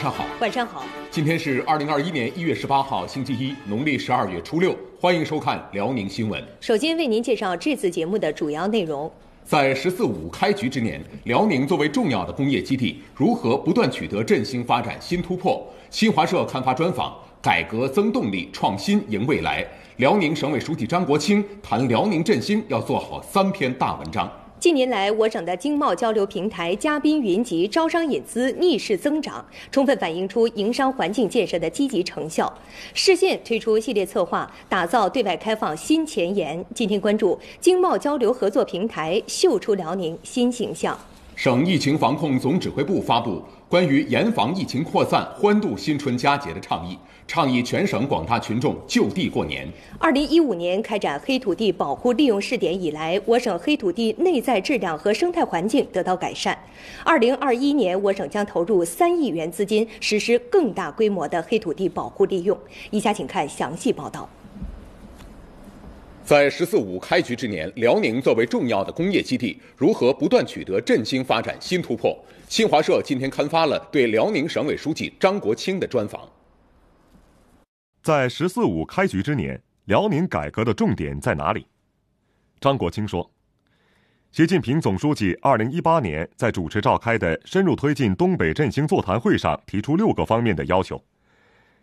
晚上好，晚上好。今天是二零二一年一月十八号，星期一，农历十二月初六。欢迎收看辽宁新闻。首先为您介绍这次节目的主要内容。在“十四五”开局之年，辽宁作为重要的工业基地，如何不断取得振兴发展新突破？新华社刊发专访：改革增动力，创新赢未来。辽宁省委书记张国清谈辽宁振兴要做好三篇大文章。近年来，我省的经贸交流平台嘉宾云集，招商引资逆势增长，充分反映出营商环境建设的积极成效。市县推出系列策划，打造对外开放新前沿。今天关注经贸交流合作平台，秀出辽宁新形象。省疫情防控总指挥部发布。关于严防疫情扩散、欢度新春佳节的倡议，倡议全省广大群众就地过年。二零一五年开展黑土地保护利用试点以来，我省黑土地内在质量和生态环境得到改善。二零二一年，我省将投入三亿元资金，实施更大规模的黑土地保护利用。以下请看详细报道。在“十四五”开局之年，辽宁作为重要的工业基地，如何不断取得振兴发展新突破？新华社今天刊发了对辽宁省委书记张国清的专访。在“十四五”开局之年，辽宁改革的重点在哪里？张国清说：“习近平总书记2018年在主持召开的深入推进东北振兴座谈会上提出六个方面的要求，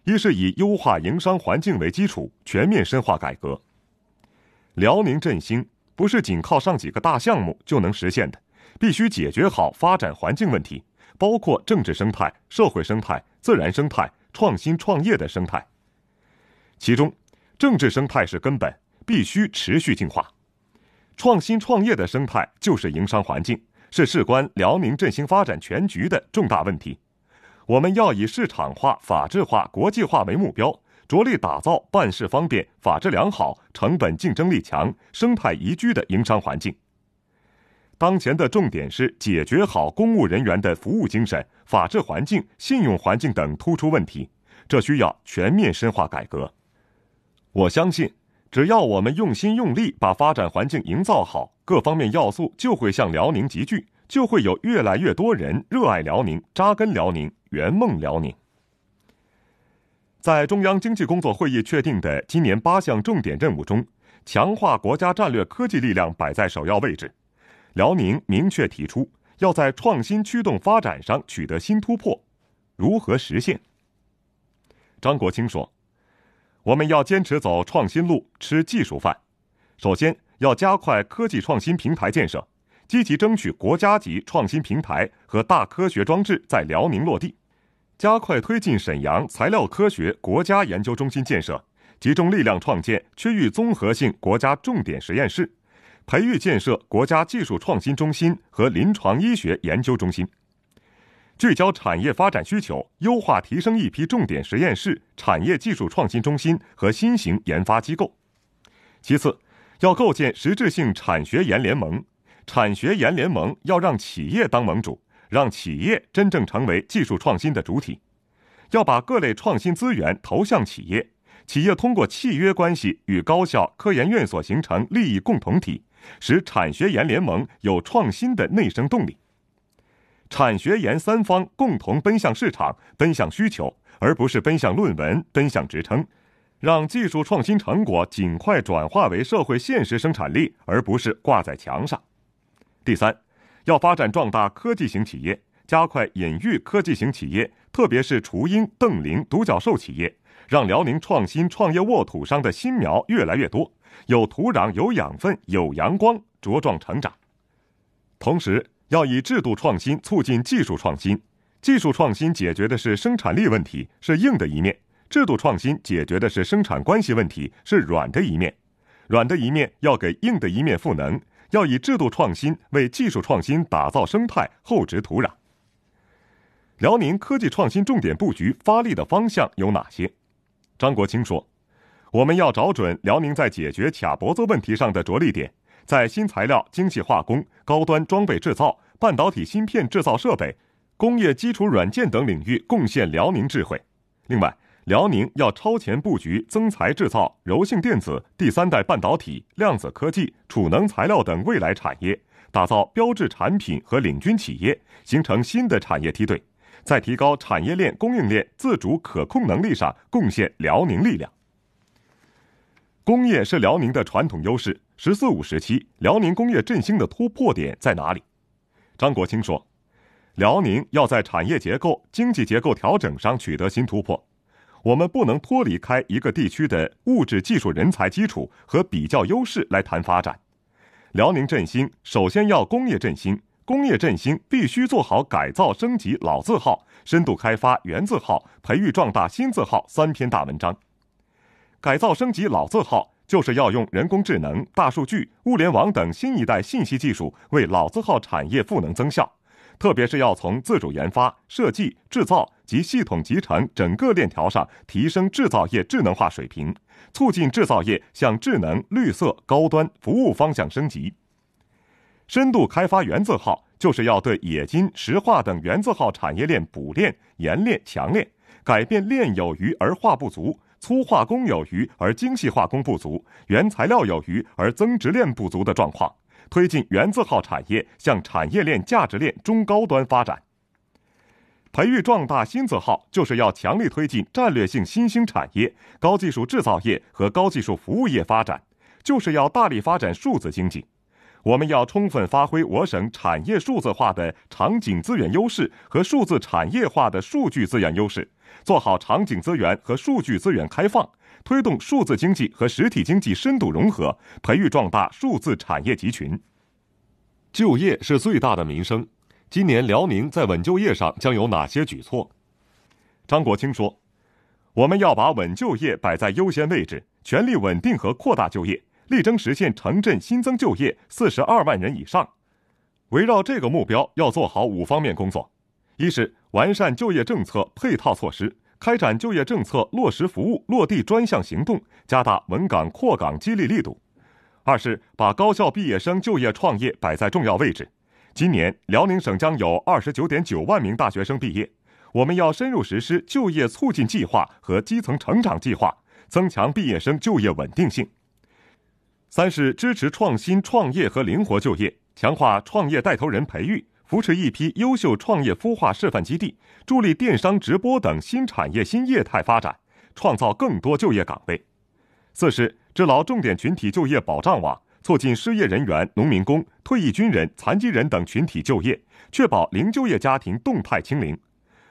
一是以优化营商环境为基础，全面深化改革。辽宁振兴不是仅靠上几个大项目就能实现的。”必须解决好发展环境问题，包括政治生态、社会生态、自然生态、创新创业的生态。其中，政治生态是根本，必须持续净化。创新创业的生态就是营商环境，是事关辽宁振兴发展全局的重大问题。我们要以市场化、法治化、国际化为目标，着力打造办事方便、法治良好、成本竞争力强、生态宜居的营商环境。当前的重点是解决好公务人员的服务精神、法治环境、信用环境等突出问题，这需要全面深化改革。我相信，只要我们用心用力，把发展环境营造好，各方面要素就会向辽宁集聚，就会有越来越多人热爱辽宁、扎根辽宁、圆梦辽宁。在中央经济工作会议确定的今年八项重点任务中，强化国家战略科技力量摆在首要位置。辽宁明确提出要在创新驱动发展上取得新突破，如何实现？张国清说：“我们要坚持走创新路，吃技术饭。首先要加快科技创新平台建设，积极争取国家级创新平台和大科学装置在辽宁落地，加快推进沈阳材料科学国家研究中心建设，集中力量创建区域综合性国家重点实验室。”培育建设国家技术创新中心和临床医学研究中心，聚焦产业发展需求，优化提升一批重点实验室、产业技术创新中心和新型研发机构。其次，要构建实质性产学研联盟。产学研联盟要让企业当盟主，让企业真正成为技术创新的主体，要把各类创新资源投向企业。企业通过契约关系与高校、科研院所形成利益共同体，使产学研联盟有创新的内生动力。产学研三方共同奔向市场、奔向需求，而不是奔向论文、奔向职称，让技术创新成果尽快转化为社会现实生产力，而不是挂在墙上。第三，要发展壮大科技型企业，加快引入科技型企业，特别是雏鹰、瞪羚、独角兽企业。让辽宁创新创业沃土上的新苗越来越多，有土壤、有养分、有阳光，茁壮成长。同时，要以制度创新促进技术创新，技术创新解决的是生产力问题，是硬的一面；制度创新解决的是生产关系问题，是软的一面。软的一面要给硬的一面赋能，要以制度创新为技术创新打造生态、厚植土壤。辽宁科技创新重点布局发力的方向有哪些？张国清说：“我们要找准辽宁在解决卡脖子问题上的着力点，在新材料、精细化工、高端装备制造、半导体芯片制造设备、工业基础软件等领域贡献辽宁智慧。另外，辽宁要超前布局增材制造、柔性电子、第三代半导体、量子科技、储能材料等未来产业，打造标志产品和领军企业，形成新的产业梯队。”在提高产业链、供应链自主可控能力上贡献辽宁力量。工业是辽宁的传统优势。十四五时期，辽宁工业振兴的突破点在哪里？张国清说：“辽宁要在产业结构、经济结构调整上取得新突破。我们不能脱离开一个地区的物质、技术、人才基础和比较优势来谈发展。辽宁振兴，首先要工业振兴。”工业振兴必须做好改造升级老字号、深度开发原字号、培育壮大新字号三篇大文章。改造升级老字号，就是要用人工智能、大数据、物联网等新一代信息技术为老字号产业赋能增效，特别是要从自主研发、设计、制造及系统集成整个链条上提升制造业智能化水平，促进制造业向智能、绿色、高端、服务方向升级。深度开发原字号，就是要对冶金、石化等原字号产业链补链、延链、强链，改变链有余而化不足、粗化工有余而精细化工不足、原材料有余而增值链不足的状况，推进原字号产业向产业链价值链中高端发展。培育壮大新字号，就是要强力推进战略性新兴产业、高技术制造业和高技术服务业发展，就是要大力发展数字经济。我们要充分发挥我省产业数字化的场景资源优势和数字产业化的数据资源优势，做好场景资源和数据资源开放，推动数字经济和实体经济深度融合，培育壮大数字产业集群。就业是最大的民生，今年辽宁在稳就业上将有哪些举措？张国清说：“我们要把稳就业摆在优先位置，全力稳定和扩大就业。”力争实现城镇新增就业四十二万人以上。围绕这个目标，要做好五方面工作：一是完善就业政策配套措施，开展就业政策落实服务落地专项行动，加大稳岗扩岗激励力度；二是把高校毕业生就业创业摆在重要位置。今年辽宁省将有二十九点九万名大学生毕业，我们要深入实施就业促进计划和基层成长计划，增强毕业生就业稳定性。三是支持创新创业和灵活就业，强化创业带头人培育，扶持一批优秀创业孵化示范基地，助力电商、直播等新产业新业态发展，创造更多就业岗位。四是织牢重点群体就业保障网，促进失业人员、农民工、退役军人、残疾人等群体就业，确保零就业家庭动态清零。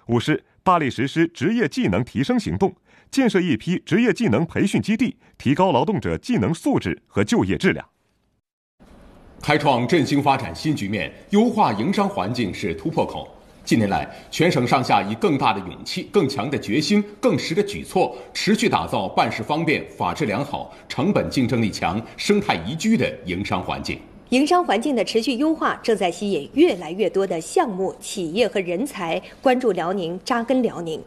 五是大力实施职业技能提升行动。建设一批职业技能培训基地，提高劳动者技能素质和就业质量，开创振兴发展新局面。优化营商环境是突破口。近年来，全省上下以更大的勇气、更强的决心、更实的举措，持续打造办事方便、法治良好、成本竞争力强、生态宜居的营商环境。营商环境的持续优化，正在吸引越来越多的项目、企业和人才关注辽宁、扎根辽宁。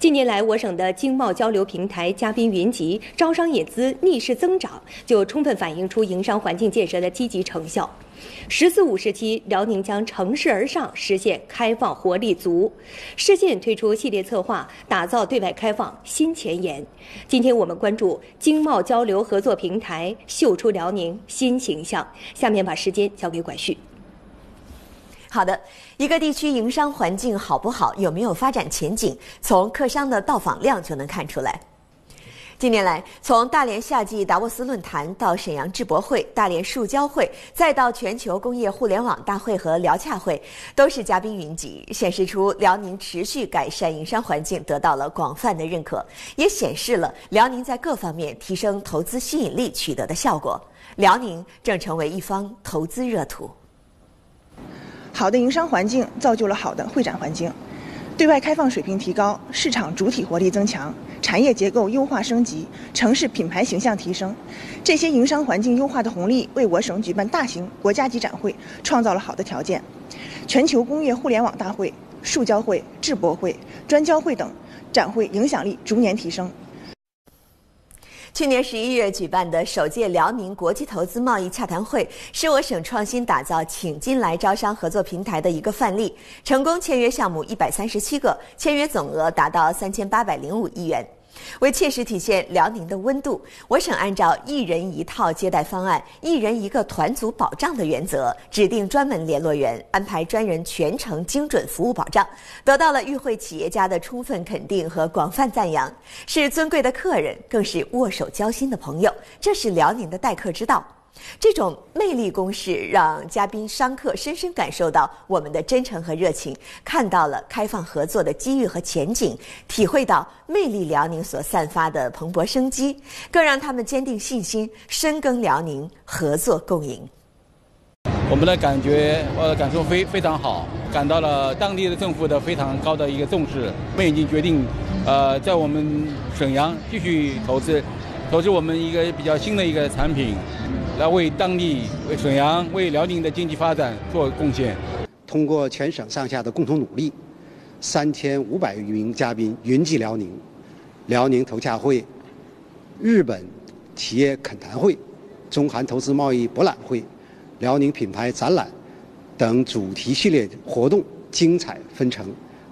近年来，我省的经贸交流平台嘉宾云集，招商引资逆势增长，就充分反映出营商环境建设的积极成效。“十四五”时期，辽宁将乘势而上，实现开放活力足，市建推出系列策划，打造对外开放新前沿。今天我们关注经贸交流合作平台，秀出辽宁新形象。下面把时间交给管旭。好的，一个地区营商环境好不好，有没有发展前景，从客商的到访量就能看出来。近年来，从大连夏季达沃斯论坛到沈阳智博会、大连数交会，再到全球工业互联网大会和辽洽会，都是嘉宾云集，显示出辽宁持续改善营商环境得到了广泛的认可，也显示了辽宁在各方面提升投资吸引力取得的效果。辽宁正成为一方投资热土。好的营商环境造就了好的会展环境，对外开放水平提高，市场主体活力增强。产业结构优化升级，城市品牌形象提升，这些营商环境优化的红利，为我省举办大型国家级展会创造了好的条件。全球工业互联网大会、数交会、智博会、专交会等展会影响力逐年提升。去年十一月举办的首届辽宁国际投资贸易洽谈会，是我省创新打造“请进来”招商合作平台的一个范例，成功签约项目一百三十七个，签约总额达到三千八百零五亿元。为切实体现辽宁的温度，我省按照一人一套接待方案、一人一个团组保障的原则，指定专门联络员，安排专人全程精准服务保障，得到了与会企业家的充分肯定和广泛赞扬。是尊贵的客人，更是握手交心的朋友。这是辽宁的待客之道。这种魅力攻势让嘉宾商客深深感受到我们的真诚和热情，看到了开放合作的机遇和前景，体会到魅力辽宁所散发的蓬勃生机，更让他们坚定信心，深耕辽宁，合作共赢。我们的感觉呃感受非非常好，感到了当地的政府的非常高的一个重视，我们已经决定呃在我们沈阳继续投资，投资我们一个比较新的一个产品。来为当地、为沈阳、为辽宁的经济发展做贡献。通过全省上下的共同努力，三千五百余名嘉宾云集辽宁，辽宁投洽会、日本企业恳谈会、中韩投资贸易博览会、辽宁品牌展览等主题系列活动精彩纷呈，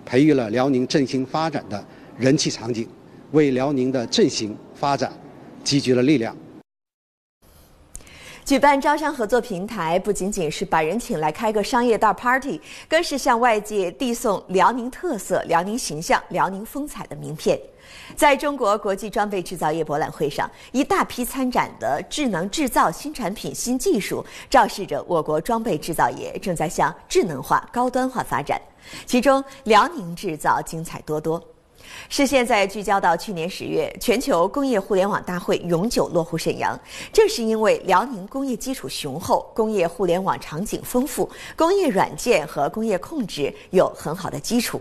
培育了辽宁振兴发展的人气场景，为辽宁的振兴发展积聚了力量。举办招商合作平台，不仅仅是把人请来开个商业大 party，更是向外界递送辽宁特色、辽宁形象、辽宁风采的名片。在中国国际装备制造业博览会上，一大批参展的智能制造新产品、新技术，昭示着我国装备制造业正在向智能化、高端化发展。其中，辽宁制造精彩多多。视线在聚焦到去年十月，全球工业互联网大会永久落户沈阳，正是因为辽宁工业基础雄厚，工业互联网场景丰富，工业软件和工业控制有很好的基础。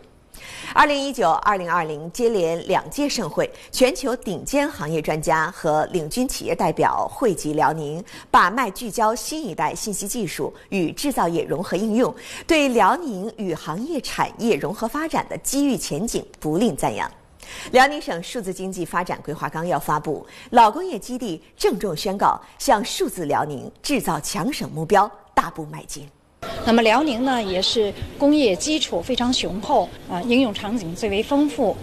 二零一九、二零二零接连两届盛会，全球顶尖行业专家和领军企业代表汇集辽宁，把脉聚焦新一代信息技术与制造业融合应用，对辽宁与行业产业融合发展的机遇前景不吝赞扬。辽宁省数字经济发展规划纲要发布，老工业基地郑重宣告向数字辽宁、制造强省目标大步迈进。那么，辽宁呢也是工业基础非常雄厚啊，应用场景最为丰富，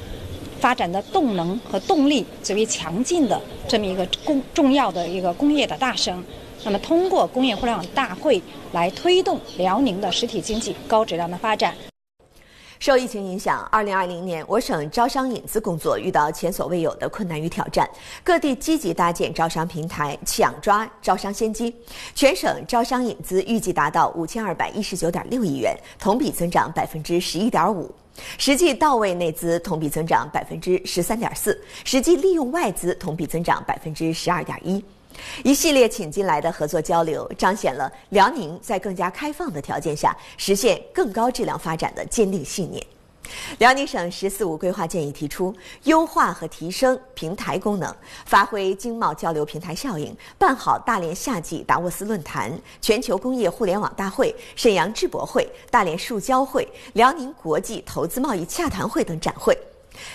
发展的动能和动力最为强劲的这么一个工重要的一个工业的大省。那么，通过工业互联网大会来推动辽宁的实体经济高质量的发展。受疫情影响，二零二零年我省招商引资工作遇到前所未有的困难与挑战，各地积极搭建招商平台，抢抓招商先机。全省招商引资预计达到五千二百一十九点六亿元，同比增长百分之十一点五，实际到位内资同比增长百分之十三点四，实际利用外资同比增长百分之十二点一。一系列请进来的合作交流，彰显了辽宁在更加开放的条件下实现更高质量发展的坚定信念。辽宁省“十四五”规划建议提出，优化和提升平台功能，发挥经贸交流平台效应，办好大连夏季达沃斯论坛、全球工业互联网大会、沈阳智博会、大连树交会、辽宁国际投资贸易洽谈会等展会。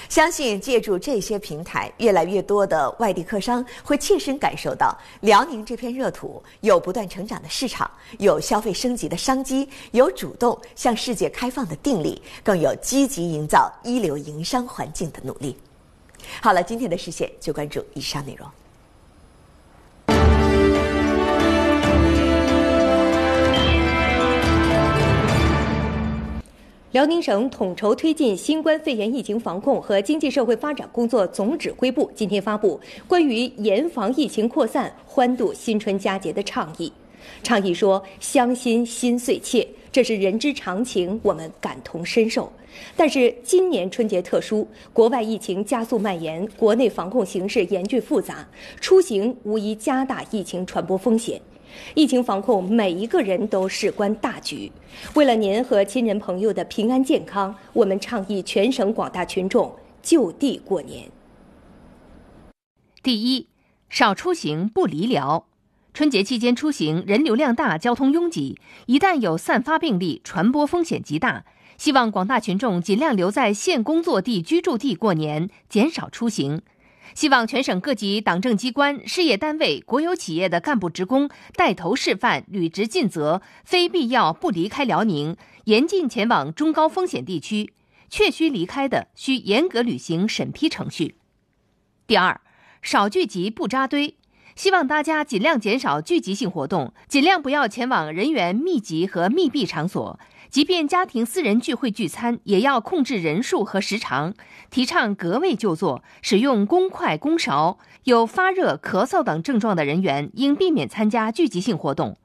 相信借助这些平台，越来越多的外地客商会切身感受到辽宁这片热土有不断成长的市场，有消费升级的商机，有主动向世界开放的定力，更有积极营造一流营商环境的努力。好了，今天的视线就关注以上内容。辽宁省统筹推进新冠肺炎疫情防控和经济社会发展工作总指挥部今天发布关于严防疫情扩散、欢度新春佳节的倡议。倡议说：“乡心心最切，这是人之常情，我们感同身受。但是今年春节特殊，国外疫情加速蔓延，国内防控形势严峻复杂，出行无疑加大疫情传播风险。”疫情防控，每一个人都事关大局。为了您和亲人朋友的平安健康，我们倡议全省广大群众就地过年。第一，少出行，不离聊。春节期间出行人流量大，交通拥挤，一旦有散发病例，传播风险极大。希望广大群众尽量留在现工作地、居住地过年，减少出行。希望全省各级党政机关、事业单位、国有企业的干部职工带头示范、履职尽责，非必要不离开辽宁，严禁前往中高风险地区，确需离开的需严格履行审批程序。第二，少聚集、不扎堆，希望大家尽量减少聚集性活动，尽量不要前往人员密集和密闭场所。即便家庭私人聚会聚餐，也要控制人数和时长，提倡隔位就坐，使用公筷公勺。有发热、咳嗽等症状的人员，应避免参加聚集性活动。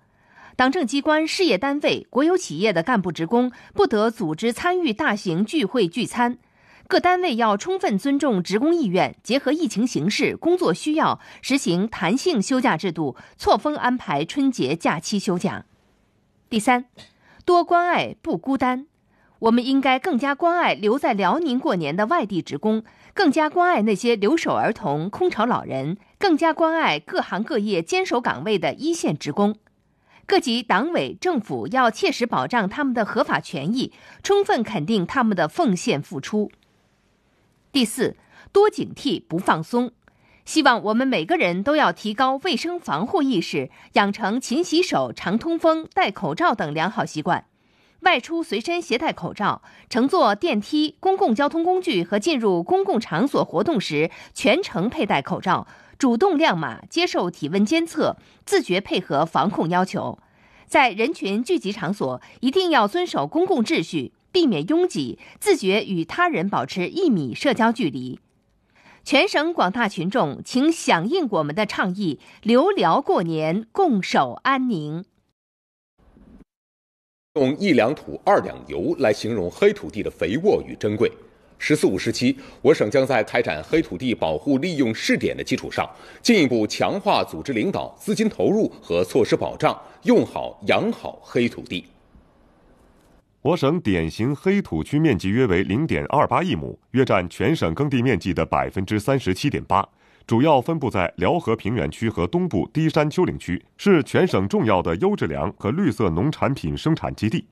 党政机关、事业单位、国有企业的干部职工，不得组织参与大型聚会聚餐。各单位要充分尊重职工意愿，结合疫情形势、工作需要，实行弹性休假制度，错峰安排春节假期休假。第三。多关爱不孤单，我们应该更加关爱留在辽宁过年的外地职工，更加关爱那些留守儿童、空巢老人，更加关爱各行各业坚守岗位的一线职工。各级党委政府要切实保障他们的合法权益，充分肯定他们的奉献付出。第四，多警惕不放松。希望我们每个人都要提高卫生防护意识，养成勤洗手、常通风、戴口罩等良好习惯。外出随身携带口罩，乘坐电梯、公共交通工具和进入公共场所活动时，全程佩戴口罩，主动亮码，接受体温监测，自觉配合防控要求。在人群聚集场所，一定要遵守公共秩序，避免拥挤，自觉与他人保持一米社交距离。全省广大群众，请响应我们的倡议，留辽过年，共守安宁。用“一两土，二两油”来形容黑土地的肥沃与珍贵。十四五时期，我省将在开展黑土地保护利用试点的基础上，进一步强化组织领导、资金投入和措施保障，用好、养好黑土地。我省典型黑土区面积约为零点二八亿亩，约占全省耕地面积的百分之三十七点八，主要分布在辽河平原区和东部低山丘陵区，是全省重要的优质粮和绿色农产品生产基地。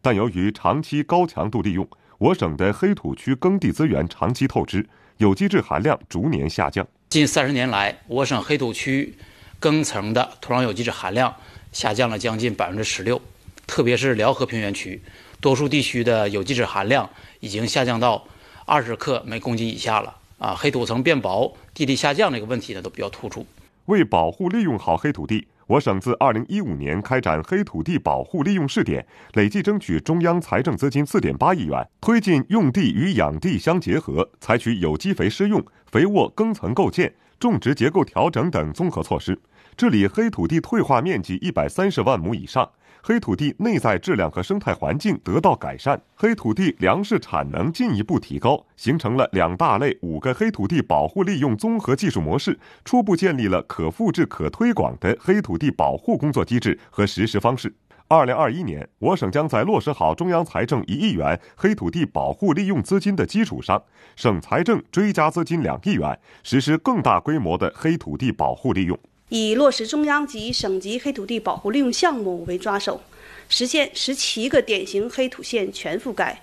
但由于长期高强度利用，我省的黑土区耕地资源长期透支，有机质含量逐年下降。近三十年来，我省黑土区耕层的土壤有机质含量下降了将近百分之十六，特别是辽河平原区。多数地区的有机质含量已经下降到二十克每公斤以下了啊，黑土层变薄、地力下降这个问题呢都比较突出。为保护利用好黑土地，我省自二零一五年开展黑土地保护利用试点，累计争取中央财政资金四点八亿元，推进用地与养地相结合，采取有机肥施用、肥沃耕层构建、种植结构调整等综合措施。这里黑土地退化面积一百三十万亩以上。黑土地内在质量和生态环境得到改善，黑土地粮食产能进一步提高，形成了两大类五个黑土地保护利用综合技术模式，初步建立了可复制、可推广的黑土地保护工作机制和实施方式。二零二一年，我省将在落实好中央财政一亿元黑土地保护利用资金的基础上，省财政追加资金两亿元，实施更大规模的黑土地保护利用。以落实中央及省级黑土地保护利用项目为抓手，实现十七个典型黑土县全覆盖，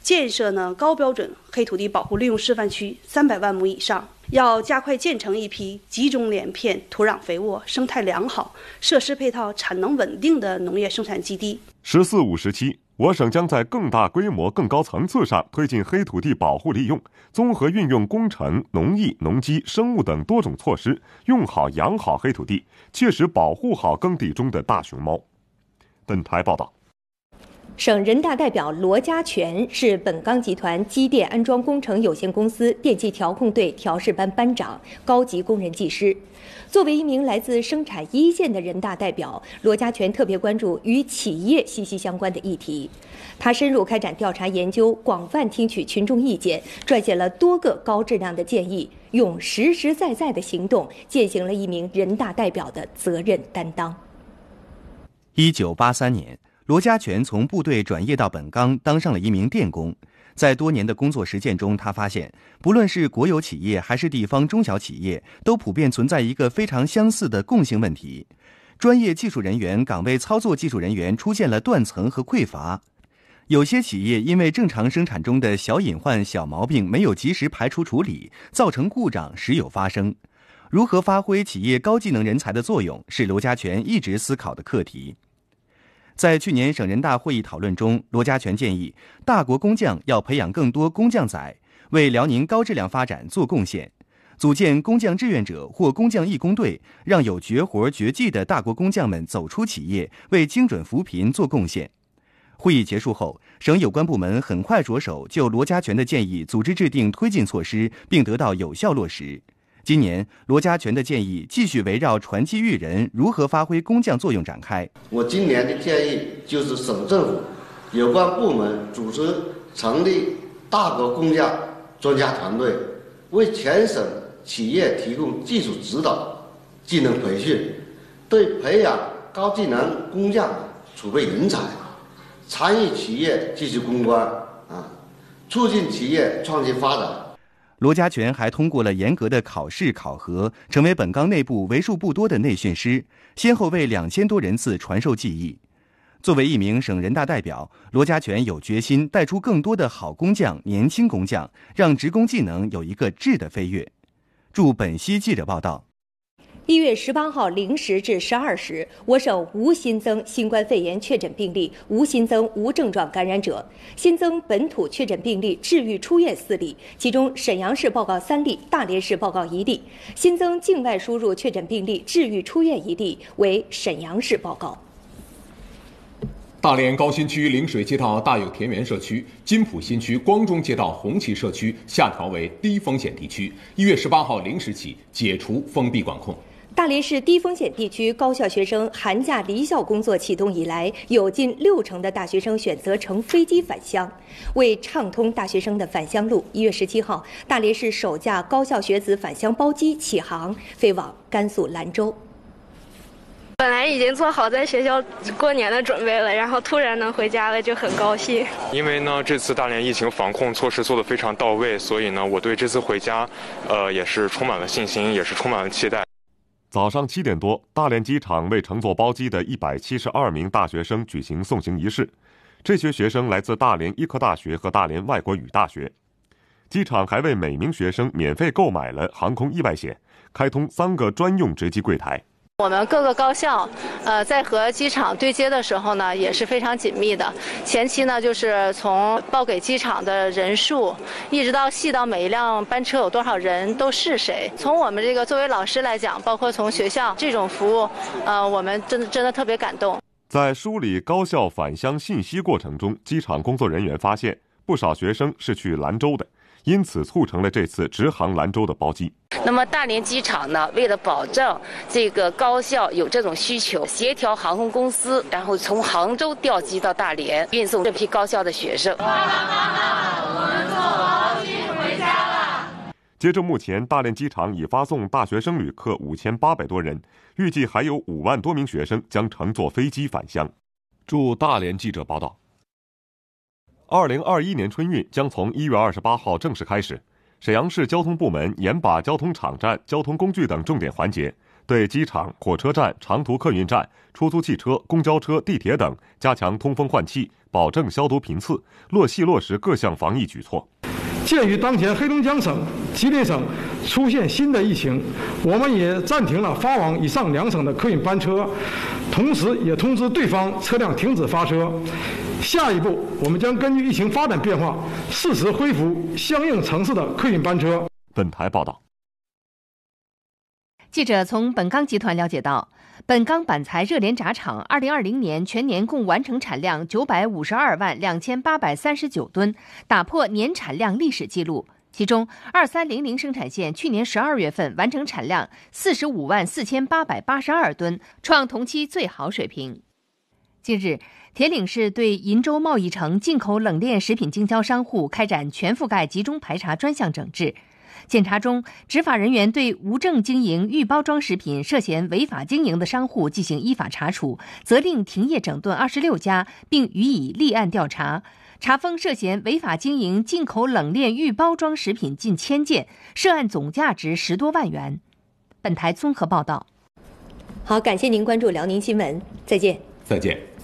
建设呢高标准黑土地保护利用示范区三百万亩以上，要加快建成一批集中连片、土壤肥沃、生态良好、设施配套、产能稳定的农业生产基地。十四五时期。我省将在更大规模、更高层次上推进黑土地保护利用，综合运用工程、农艺、农机、生物等多种措施，用好养好黑土地，切实保护好耕地中的“大熊猫”。本台报道。省人大代表罗家全是本钢集团机电安装工程有限公司电气调控队调试班班长、高级工人技师。作为一名来自生产一线的人大代表，罗家全特别关注与企业息息相关的议题。他深入开展调查研究，广泛听取群众意见，撰写了多个高质量的建议，用实实在在的行动践行了一名人大代表的责任担当。一九八三年。罗家全从部队转业到本钢，当上了一名电工。在多年的工作实践中，他发现，不论是国有企业还是地方中小企业，都普遍存在一个非常相似的共性问题：专业技术人员岗位操作技术人员出现了断层和匮乏。有些企业因为正常生产中的小隐患、小毛病没有及时排除处理，造成故障时有发生。如何发挥企业高技能人才的作用，是罗家全一直思考的课题。在去年省人大会议讨论中，罗家全建议大国工匠要培养更多工匠仔，为辽宁高质量发展做贡献；组建工匠志愿者或工匠义工队，让有绝活绝技的大国工匠们走出企业，为精准扶贫做贡献。会议结束后，省有关部门很快着手就罗家泉的建议组织制定推进措施，并得到有效落实。今年，罗家泉的建议继续围绕传奇育人、如何发挥工匠作用展开。我今年的建议就是，省政府有关部门组织成立大国工匠专家团队，为全省企业提供技术指导、技能培训，对培养高技能工匠储备人才，参与企业技术攻关啊，促进企业创新发展。罗家全还通过了严格的考试考核，成为本钢内部为数不多的内训师，先后为两千多人次传授技艺。作为一名省人大代表，罗家全有决心带出更多的好工匠、年轻工匠，让职工技能有一个质的飞跃。驻本溪记者报道。一月十八号零时至十二时，我省无新增新冠肺炎确诊病例，无新增无症状感染者，新增本土确诊病例治愈出院四例，其中沈阳市报告三例，大连市报告一例；新增境外输入确诊病例治愈出院一例，为沈阳市报告。大连高新区陵水街道大有田园社区、金浦新区光中街道红旗社区下调为低风险地区，一月十八号零时起解除封闭管控。大连市低风险地区高校学生寒假离校工作启动以来，有近六成的大学生选择乘飞机返乡。为畅通大学生的返乡路，一月十七号，大连市首架高校学子返乡包机起航，飞往甘肃兰州。本来已经做好在学校过年的准备了，然后突然能回家了，就很高兴。因为呢，这次大连疫情防控措施做得非常到位，所以呢，我对这次回家，呃，也是充满了信心，也是充满了期待。早上七点多，大连机场为乘坐包机的172名大学生举行送行仪式。这些学生来自大连医科大学和大连外国语大学。机场还为每名学生免费购买了航空意外险，开通三个专用值机柜台。我们各个高校，呃，在和机场对接的时候呢，也是非常紧密的。前期呢，就是从报给机场的人数，一直到细到每一辆班车有多少人，都是谁。从我们这个作为老师来讲，包括从学校这种服务，呃，我们真的真的特别感动。在梳理高校返乡信息过程中，机场工作人员发现不少学生是去兰州的。因此促成了这次直航兰州的包机。那么大连机场呢？为了保证这个高校有这种需求，协调航空公司，然后从杭州调机到大连，运送这批高校的学生。爸爸妈妈，我们坐飞机回家了。截至目前，大连机场已发送大学生旅客五千八百多人，预计还有五万多名学生将乘坐飞机返乡。驻大连记者报道。二零二一年春运将从一月二十八号正式开始。沈阳市交通部门严把交通场站、交通工具等重点环节，对机场、火车站、长途客运站、出租汽车、公交车、地铁等加强通风换气，保证消毒频次，落细落实各项防疫举措。鉴于当前黑龙江省、吉林省出现新的疫情，我们也暂停了发往以上两省的客运班车，同时也通知对方车辆停止发车。下一步，我们将根据疫情发展变化，适时恢复相应城市的客运班车。本台报道。记者从本钢集团了解到，本钢板材热连轧厂二零二零年全年共完成产量九百五十二万两千八百三十九吨，打破年产量历史记录。其中，二三零零生产线去年十二月份完成产量四十五万四千八百八十二吨，创同期最好水平。近日。铁岭市对银州贸易城进口冷链食品经销商户开展全覆盖集中排查专项整治。检查中，执法人员对无证经营预包装食品涉嫌违法经营的商户进行依法查处，责令停业整顿二十六家，并予以立案调查，查封涉嫌违法经营进口冷链预包装食品近千件，涉案总价值十多万元。本台综合报道。好，感谢您关注辽宁新闻，再见。再见。